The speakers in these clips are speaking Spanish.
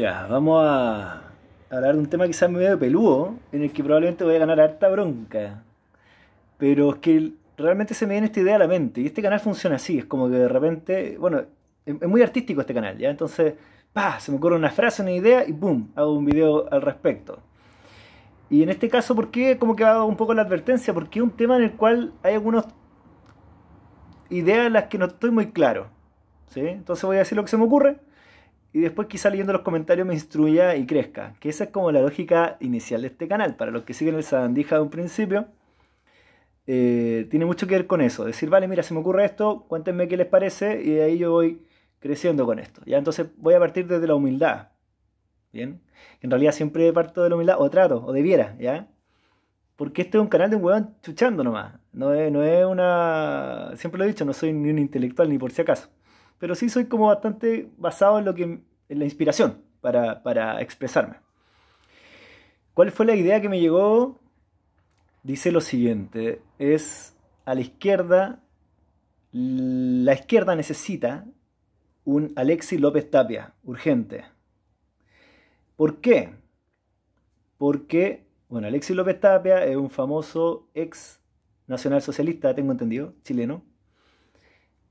Ya, vamos a hablar de un tema que quizás medio peludo, en el que probablemente voy a ganar harta bronca. Pero es que realmente se me viene esta idea a la mente. Y este canal funciona así, es como que de repente, bueno, em, es muy artístico este canal, ¿ya? Entonces, pa, se me ocurre una frase, una idea y boom, hago un video al respecto. Y en este caso, ¿por qué? Como que hago un poco la advertencia, porque es un tema en el cual hay algunas ideas en las que no estoy muy claro. ¿sí? Entonces voy a decir lo que se me ocurre y después quizá leyendo los comentarios me instruya y crezca. Que esa es como la lógica inicial de este canal. Para los que siguen el sabandija de un principio, eh, tiene mucho que ver con eso. Decir, vale, mira, se me ocurre esto, cuéntenme qué les parece y de ahí yo voy creciendo con esto. Ya entonces voy a partir desde la humildad. ¿Bien? En realidad siempre parto de la humildad, o trato, o debiera, ¿ya? Porque este es un canal de un huevón chuchando nomás. No no es una... Siempre lo he dicho, no soy ni un intelectual ni por si acaso pero sí soy como bastante basado en, lo que, en la inspiración para, para expresarme. ¿Cuál fue la idea que me llegó? Dice lo siguiente, es a la izquierda, la izquierda necesita un Alexis López Tapia, urgente. ¿Por qué? Porque, bueno, Alexis López Tapia es un famoso ex nacionalsocialista, tengo entendido, chileno,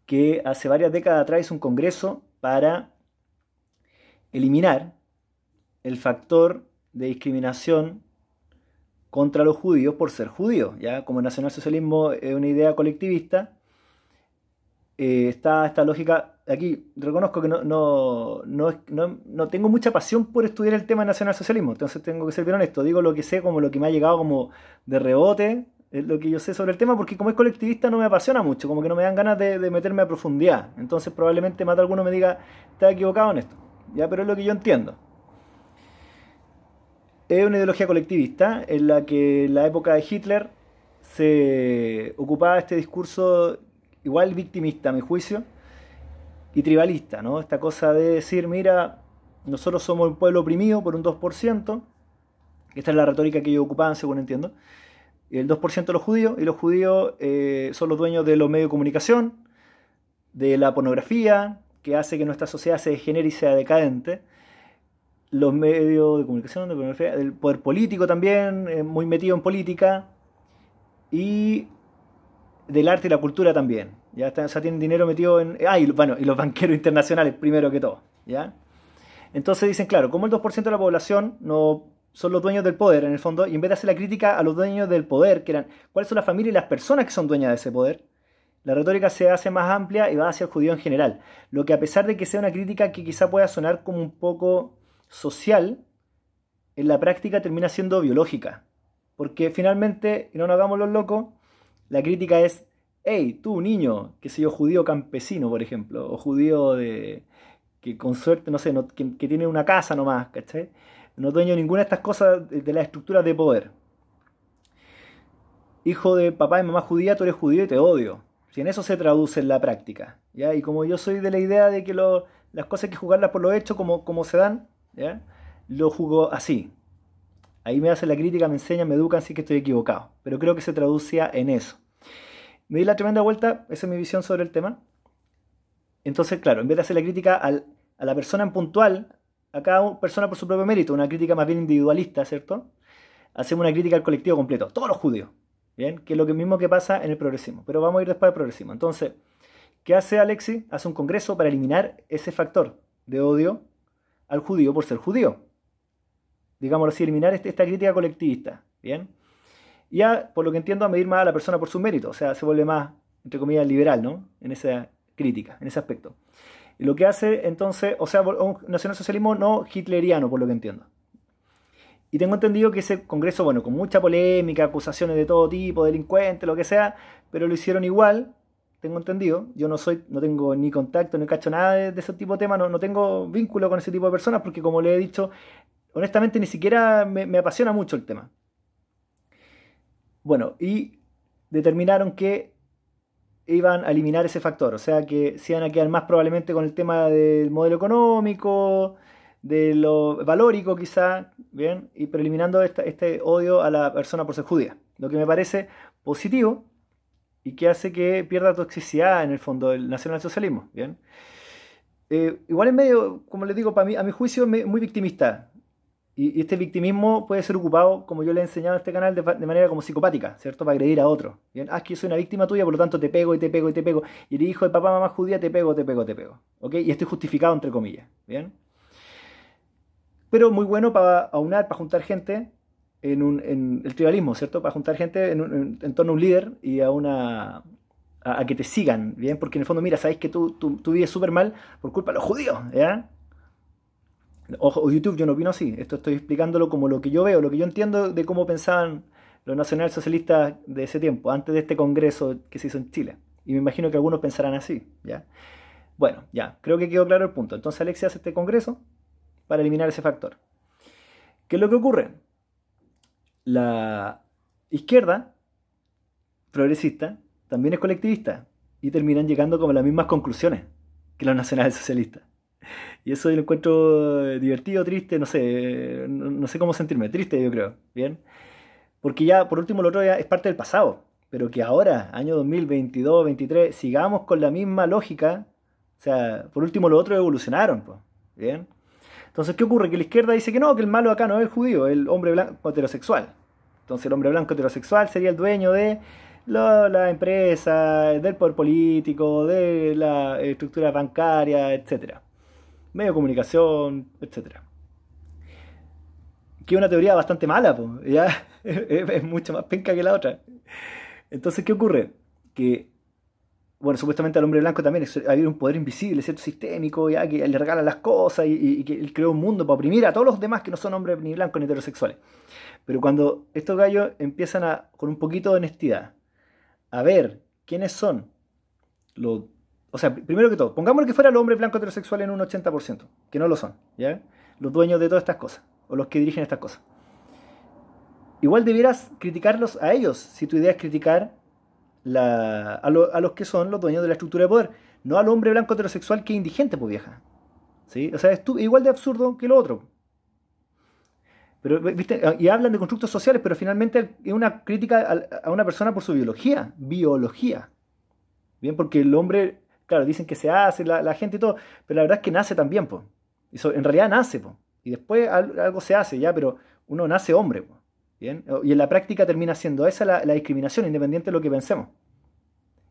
que hace varias décadas atrás hizo un congreso para eliminar el factor de discriminación contra los judíos por ser judíos. ¿ya? Como el nacionalsocialismo es una idea colectivista, eh, está esta lógica. Aquí reconozco que no, no, tengo mucha pasión por estudiar el tema del nacionalsocialismo, entonces tengo que ser bien honesto. Digo lo que sé como lo que me ha llegado como de rebote es lo que yo sé sobre el tema, porque como es colectivista no me apasiona mucho, como que no me dan ganas de, meterme a profundidad. Entonces probablemente más de alguno me diga, está equivocado en esto. Ya, pero es lo que yo entiendo. Es una ideología colectivista en la que en la época de Hitler se ocupaba este discurso igual victimista, a mi juicio, y tribalista, ¿no? Esta cosa de decir, mira, nosotros somos un pueblo oprimido por un 2%, esta es la retórica que ellos ocupaban, según entiendo, y el 2% de los judíos, y los judíos eh, son los dueños de los medios de comunicación, de la pornografía, que hace que nuestra sociedad se degenere y sea decadente, los medios de comunicación, de pornografía, del poder político también, eh, muy metido en política, y del arte y la cultura también. ¿ya? o sea, tienen dinero metido en... Ah, y, bueno, y los banqueros internacionales primero que todo. ¿ya? Entonces dicen, claro, como el 2% de la población no son los dueños del poder, en el fondo, y en vez de hacer la crítica a los dueños del poder, que eran cuáles son las familias y las personas que son dueñas de ese poder, la retórica se hace más amplia y va hacia el judío en general. Lo que a pesar de que sea una crítica que quizá pueda sonar como un poco social, en la práctica termina siendo biológica. Porque finalmente, y no nos hagamos los locos, la crítica es, hey, tú niño, que sé yo, judío campesino, por ejemplo, o judío de que con suerte, no sé, que, que tiene una casa nomás, ¿cachai? no dueño ninguna de estas cosas de, las estructuras de poder. Hijo de papá y mamá judía, tú eres judío y te odio. Si en eso se traduce en la práctica. ¿ya? Y como yo soy de la idea de que las cosas hay que jugarlas por lo hecho, como, como se dan, ¿ya? lo jugó así. Ahí me hacen la crítica, me enseñan, me educan, sí que estoy equivocado. Pero creo que se traducía en eso. Me di la tremenda vuelta, esa es mi visión sobre el tema. Entonces, claro, en vez de hacer la crítica a la persona en puntual, a cada persona por su propio mérito, una crítica más bien individualista, ¿cierto? Hacemos una crítica al colectivo completo, todos los judíos, ¿bien? Que es lo mismo que pasa en el progresismo, pero vamos a ir después al progresismo. Entonces, ¿qué hace Alexis? Hace un congreso para eliminar ese factor de odio al judío por ser judío. Digámoslo así, eliminar este, esta crítica colectivista, ¿bien? Y por lo que entiendo, a medir más a la persona por su mérito, o sea, se vuelve más, entre comillas, liberal, ¿no? En esa crítica, en ese aspecto lo que hace entonces, o sea, un nacionalsocialismo no hitleriano, por lo que entiendo. Y tengo entendido que ese congreso, bueno, con mucha polémica, acusaciones de todo tipo, delincuentes, lo que sea, pero lo hicieron igual, tengo entendido. Yo no soy, no tengo ni contacto, ni cacho nada de, ese tipo de temas, no, no, tengo vínculo con ese tipo de personas, porque como le he dicho, honestamente ni siquiera me, me apasiona mucho el tema. Bueno, y determinaron que iban a eliminar ese factor, o sea que se iban a quedar más probablemente con el tema del modelo económico, de lo valórico quizá, ¿bien? Y, pero eliminando este odio a la persona por ser judía, lo que me parece positivo y que hace que pierda toxicidad en el fondo del nacionalsocialismo, ¿bien? Eh, igual en medio, como les digo, para mí, a mi juicio, muy victimista y, este victimismo puede ser ocupado, como yo le he enseñado en este canal, de, manera como psicopática, ¿cierto? Para agredir a otro. Bien, ah, es que yo soy una víctima tuya, por lo tanto te pego y te pego y te pego. Y el hijo de papá, mamá judía, te pego, te pego, te pego. ¿Ok? Y estoy justificado, entre comillas. Bien. Pero muy bueno para aunar, para juntar gente en, un, el tribalismo, ¿cierto? Para juntar gente en, un, torno a un líder y a una. A, que te sigan, ¿bien? Porque en el fondo, mira, sabes que tú, tú, tú vives súper mal por culpa de los judíos, ¿ya? O YouTube, yo no opino así. Esto estoy explicándolo como lo que yo veo, lo que yo entiendo de cómo pensaban los socialistas de ese tiempo, antes de este congreso que se hizo en Chile. Y me imagino que algunos pensarán así, ¿ya? Bueno, ya, creo que quedó claro el punto. Entonces Alexia hace este congreso para eliminar ese factor. ¿Qué es lo que ocurre? La izquierda progresista también es colectivista y terminan llegando como las mismas conclusiones que los nacionales socialistas. y eso lo encuentro eh, divertido, triste, no sé, no, sé cómo sentirme, triste yo creo, ¿bien? Porque ya, por último, lo otro ya es parte del pasado, pero que ahora, año 2022, 2023, sigamos con la misma lógica, o sea, por último, lo otro evolucionaron, ¿bien? Entonces, ¿qué ocurre? Que la izquierda dice que no, que el malo acá no es el judío, es el hombre blanco heterosexual. Entonces, el hombre blanco heterosexual sería el dueño de la, la empresa, del poder político, de la estructura bancaria, etcétera medio de comunicación, etc. Que es una teoría bastante mala, ya es, mucho más penca que la otra. Entonces, ¿qué ocurre? Que bueno, supuestamente al hombre blanco también hay un poder invisible, ¿cierto? Sistémico, ya que le regala las cosas y, que él creó un mundo para oprimir a todos los demás que no son hombres ni blancos ni heterosexuales. Pero cuando estos gallos empiezan a, con un poquito de honestidad, a ver quiénes son los o sea, primero que todo, pongamos que fuera el hombre blanco heterosexual en un 80%, que no lo son, ¿ya? Los dueños de todas estas cosas, o los que dirigen estas cosas. Igual debieras criticarlos a ellos, si tu idea es criticar a, los que son los dueños de la estructura de poder, no al hombre blanco heterosexual que es indigente, pues vieja. ¿Sí? O sea, es igual de absurdo que lo otro. Pero, ¿viste? Y hablan de constructos sociales, pero finalmente es una crítica a una persona por su biología. Biología. Bien, porque el hombre claro, dicen que se hace la, gente y todo, pero la verdad es que nace también, pues. Eso, en realidad nace, pues, Y después algo se hace, ya, pero uno nace hombre, ¿Bien? Y en la práctica termina siendo esa la, discriminación, independiente de lo que pensemos.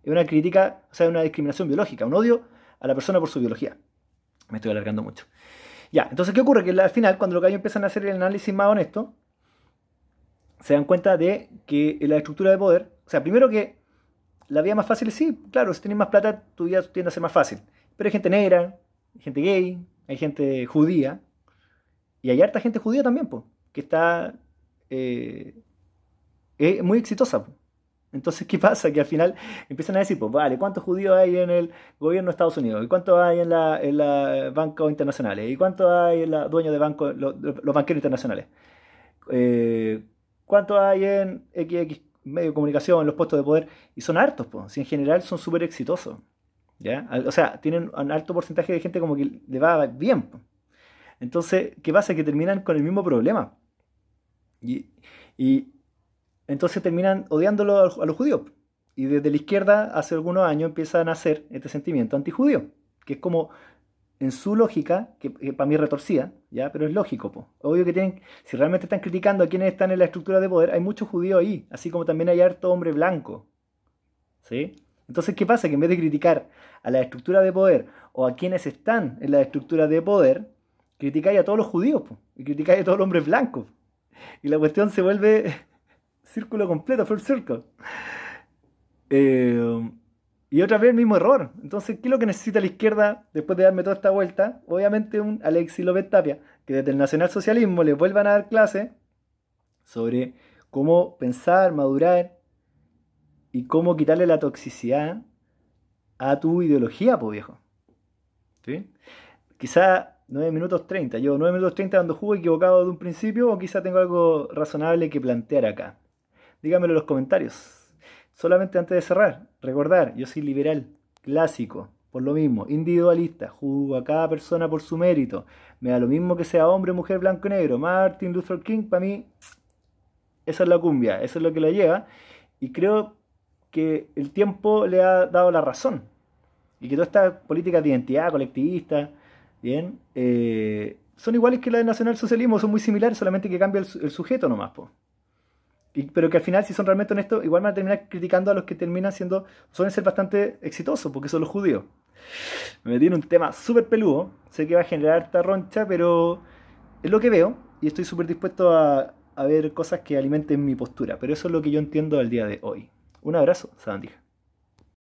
Es una crítica, o sea, una discriminación biológica, un odio a la persona por su biología. Me estoy alargando mucho. Ya, entonces, ¿qué ocurre? Que al final, cuando los gallos empiezan a hacer el análisis más honesto, se dan cuenta de que la estructura de poder, o sea, primero que la vida más fácil sí, claro, si tienes más plata, tu vida tiende a ser más fácil. Pero hay gente negra, hay gente gay, hay gente judía, y hay harta gente judía también, que está eh, muy exitosa. Entonces, ¿qué pasa? Que al final empiezan a decir, pues vale, ¿cuántos judíos hay en el gobierno de Estados Unidos? ¿Y cuántos hay en la, en bancos internacionales? ¿Y cuántos hay en los dueños de banco los, banqueros internacionales? Eh, ¿Cuántos hay en XX medios de comunicación, los puestos de poder, y son hartos, pues. en general son súper exitosos. ¿ya? O sea, tienen un alto porcentaje de gente como que le va bien. Entonces, ¿qué pasa? Que terminan con el mismo problema. Y, entonces terminan odiándolo a, los judíos. Y desde la izquierda, hace algunos años, empieza a nacer este sentimiento antijudío, que es como en su lógica, que, para mí retorcía, ¿ya? pero es lógico. Obvio que tienen, si realmente están criticando a quienes están en la estructura de poder, hay muchos judíos ahí, así como también hay harto hombre blanco. ¿sí? Entonces, ¿qué pasa? Que en vez de criticar a la estructura de poder o a quienes están en la estructura de poder, criticáis a todos los judíos y criticáis a todos los hombres blancos. Y la cuestión se vuelve círculo completo, full circle. Eh, y otra vez el mismo error. Entonces, ¿qué es lo que necesita la izquierda después de darme toda esta vuelta? Obviamente un Alexi López Tapia, que desde el nacionalsocialismo les vuelvan a dar clase sobre cómo pensar, madurar y cómo quitarle la toxicidad a tu ideología, po viejo. ¿Sí? Quizá 9 minutos 30, yo 9 minutos 30 cuando jugo equivocado de un principio o quizá tengo algo razonable que plantear acá. Dígamelo en los comentarios. Solamente antes de cerrar, Recordar, yo soy liberal, clásico, por lo mismo, individualista, juzgo a cada persona por su mérito. Me da lo mismo que sea hombre, mujer, blanco, negro. Martin Luther King, para mí, esa es la cumbia, eso es lo que la lleva. Y creo que el tiempo le ha dado la razón. Y que todas estas políticas de identidad colectivista, bien, eh, son iguales que las del nacionalsocialismo, son muy similares, solamente que cambia el, el sujeto nomás, pero que al final, si son realmente honestos, igual van a terminar criticando a los que terminan siendo, suelen ser bastante exitosos, porque son los judíos. Me metí en un tema súper peludo, sé que va a generar esta roncha, pero es lo que veo y estoy súper dispuesto a, ver cosas que alimenten mi postura. Pero eso es lo que yo entiendo al día de hoy. Un abrazo, Sabandija.